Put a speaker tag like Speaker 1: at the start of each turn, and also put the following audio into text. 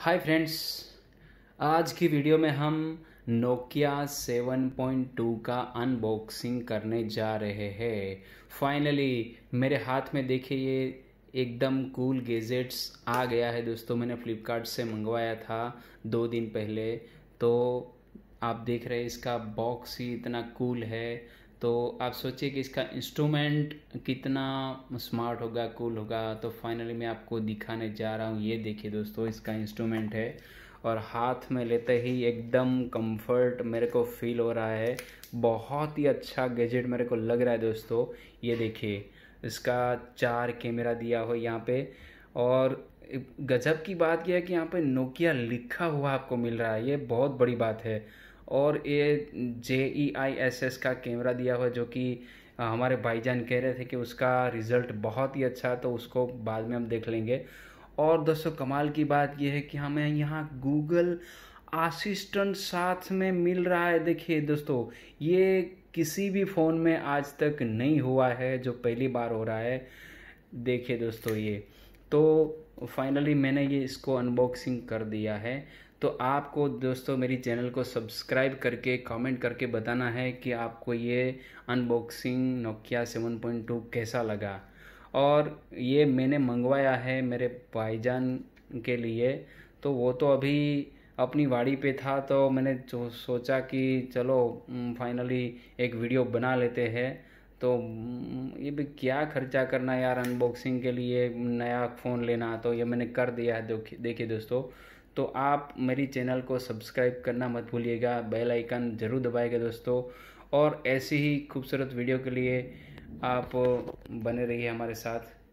Speaker 1: hi friends आज की video में हम नोकिया 7.2 का अनबॉक्सिंग करने जा रहे हैं फाइनली मेरे हाथ में देखिए ये एकदम कूल गेजेट्स आ गया है दोस्तों मैंने फ्लिपकार्ट से मंगवाया था दो दिन पहले तो आप देख रहे हैं इसका बॉक्स ही इतना कूल है तो आप सोचिए कि इसका इंस्ट्रूमेंट कितना स्मार्ट होगा कूल होगा तो फाइनली मैं आपको दिखाने जा रहा हूँ ये देखिए दोस्तों इसका इंस्ट्रूमेंट है और हाथ में लेते ही एकदम कंफर्ट मेरे को फील हो रहा है बहुत ही अच्छा गैजेट मेरे को लग रहा है दोस्तों ये देखिए इसका चार कैमरा दिया हो यहाँ पे और गजब की बात यह है कि यहाँ पे नोकिया लिखा हुआ आपको मिल रहा है ये बहुत बड़ी बात है और ये J E I S S का कैमरा दिया हुआ जो कि हमारे भाईजान कह रहे थे कि उसका रिज़ल्ट बहुत ही अच्छा तो उसको बाद में हम देख लेंगे और दोस्तों कमाल की बात यह है कि हमें यहाँ गूगल असिस्टेंट साथ में मिल रहा है देखिए दोस्तों ये किसी भी फ़ोन में आज तक नहीं हुआ है जो पहली बार हो रहा है देखिए दोस्तों ये तो फाइनली मैंने ये इसको अनबॉक्सिंग कर दिया है तो आपको दोस्तों मेरी चैनल को सब्सक्राइब करके कमेंट करके बताना है कि आपको ये अनबॉक्सिंग नोकिया 7.2 कैसा लगा और ये मैंने मंगवाया है मेरे भाईजान के लिए तो वो तो अभी अपनी वाड़ी पे था तो मैंने जो सोचा कि चलो फाइनली एक वीडियो बना लेते हैं तो ये भी क्या खर्चा करना यार अनबॉक्सिंग के लिए नया फ़ोन लेना तो ये मैंने कर दिया है देखिए दोस्तों तो आप मेरी चैनल को सब्सक्राइब करना मत भूलिएगा बेल आइकन ज़रूर दबाएगा दोस्तों और ऐसी ही खूबसूरत वीडियो के लिए आप बने रहिए हमारे साथ